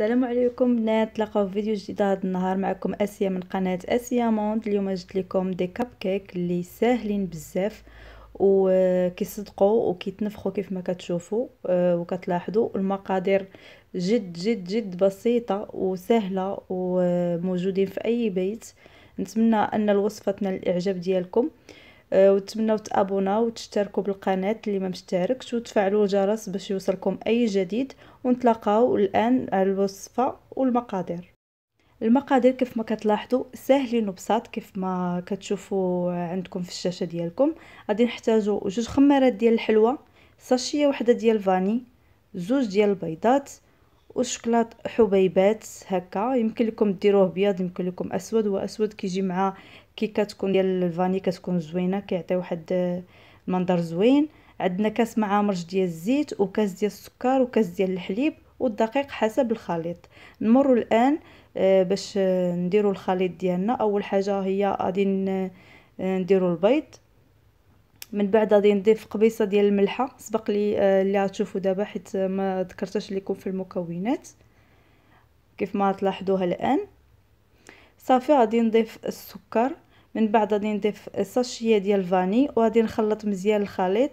السلام عليكم بنات تلاقاو في فيديو جديد هذا النهار معكم اسيا من قناه اسيا موند اليوم جبت لكم دي كاب كيك اللي ساهلين بزاف وكيصدقوا وكيتنفخوا كيف ما كتشوفوا آه، وكتلاحظوا المقادير جد جد جد بسيطه وسهله وموجودين آه، في اي بيت نتمنى ان الوصفه تنال الاعجاب ديالكم آه آه، ونتمنوا تابوناو وتشتركوا بالقناه اللي ما مشتركش وتفعلوا الجرس باش يوصلكم اي جديد ونتلاقاو الان على الوصفه والمقادير المقادير كيف ما كتلاحظوا ساهلين وبساط كيف ما كتشوفوا عندكم في الشاشه ديالكم غادي نحتاجوا جوج خمارات ديال الحلوى ساشيه وحده ديال الفاني زوج ديال البيضات وشكلاط حبيبات هكا يمكن لكم ديروه بيض يمكن لكم اسود واسود كيجي مع كي كتكون ديال الفاني كتكون زوينه كيعطي واحد المنظر زوين عندنا كاس معامرش ديال الزيت وكاس ديال السكر وكاس ديال الحليب والدقيق حسب الخليط نمر الان آه، باش نديرو الخليط ديالنا اول حاجه هي غادي آه، نديرو البيض من بعد غادي نضيف قبيصه ديال الملحه سبق لي آه، اللي غتشوفوا دابا حيت ما ذكرتش لكم في المكونات كيف ما تلاحظوها الان صافي غادي نضيف السكر من بعد غادي نضيف ساشيه ديال الفاني وغادي نخلط مزيان الخليط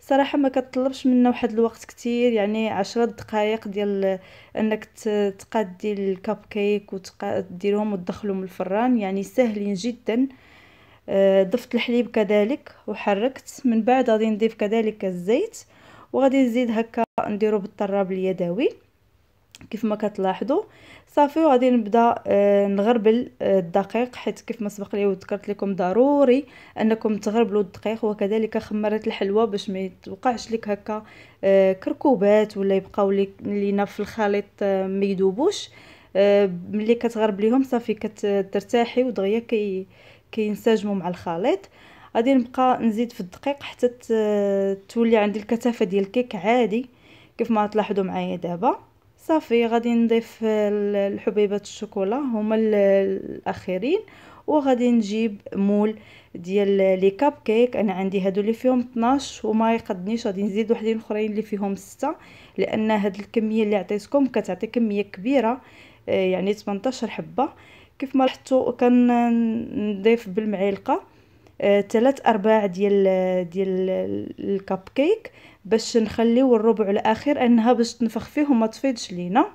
صراحه ما كتطلبش منا واحد الوقت كتير يعني عشرة دقائق ديال انك تقادي الكاب كيك وتديرهم وتدخلهم الفران يعني سهلين جدا آه، ضفت الحليب كذلك وحركت من بعد غادي نضيف كذلك الزيت وغادي نزيد هكا نديرو بالطراب اليدوي كيف ما كتلاحظوا صافي وغادي نبدا آه، نغربل آه، الدقيق حيت كيف ما سبق لي وذكرت لكم ضروري انكم تغربلوا الدقيق وكذلك خمرات الحلوى باش ما يتوقعش لك هكا آه، كركوبات ولا يبقاو لينا في الخليط ما يذوبوش ملي كتغربليهم صافي كترتاحي ودغيا كي كينسجموا مع الخليط غادي نبقى نزيد في الدقيق حتى تولي عندي الكثافه ديال الكيك عادي كيف ما تلاحظوا معايا دابا صافي غادي نضيف الحبيبات الشوكولا هما الاخرين وغادي نجيب مول ديال لي كاب كيك انا عندي هادو اللي فيهم 12 وما يقدنيش غادي نزيد وحدين اخرين اللي فيهم 6 لان هاد الكميه اللي عطيتكم كتعطي كميه كبيره آه، يعني 18 حبه كيف ما لاحظتوا كنضيف بالمعلقه ثلاث آه، ارباع ديال ديال الكاب كيك باش نخليو الربع الاخير انها باش تنفخ فيه وما تفيدش لينا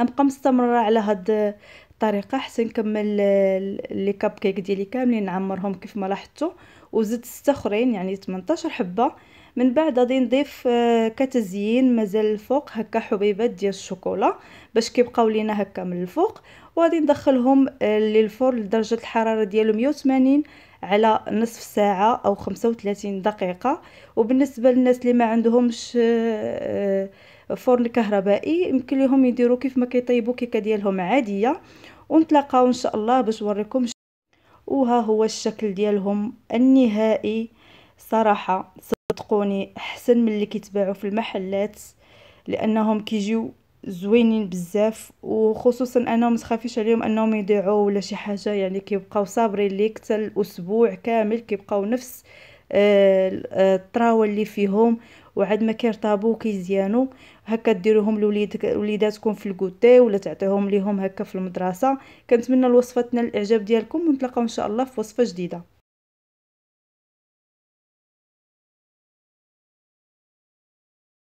غنبقى مستمره على هاد الطريقه حتى نكمل لي كاب كيك ديالي كاملين نعمرهم كيف ما لاحظتوا وزدت ستة اخرين يعني 18 حبه من بعد غادي نضيف آه، كتزيين مازال الفوق هكا حبيبات ديال الشوكولا باش كيبقاو لينا هكا من الفوق وغادي ندخلهم آه، للفرن لدرجه الحراره ديالو 180 على نصف ساعه او 35 دقيقه وبالنسبه للناس اللي ما عندهمش آه، آه، فرن كهربائي يمكن لهم يديروا كيف ما كيطيبوا كيكه ديالهم عاديه ونتلاقاو ان شاء الله باش نوريكم وها هو الشكل ديالهم النهائي صراحه صدقوني احسن من اللي كيتباعوا في المحلات لانهم كيجيو زوينين بزاف وخصوصا انهم متخافيش عليهم انهم يضيعوا ولا شي حاجه يعني كيبقاو صابرين ليك حتى الاسبوع كامل كيبقاو نفس آه، آه، الطراوه اللي فيهم وعاد ما كيرطابو كيزيانو هكا ديروهم لوليدك وليداتكم في الكوتي ولا تعطيهم ليهم هكا في المدرسه كنتمنى الوصفه تنال الاعجاب ديالكم ونتلاقاو ان شاء الله في وصفه جديده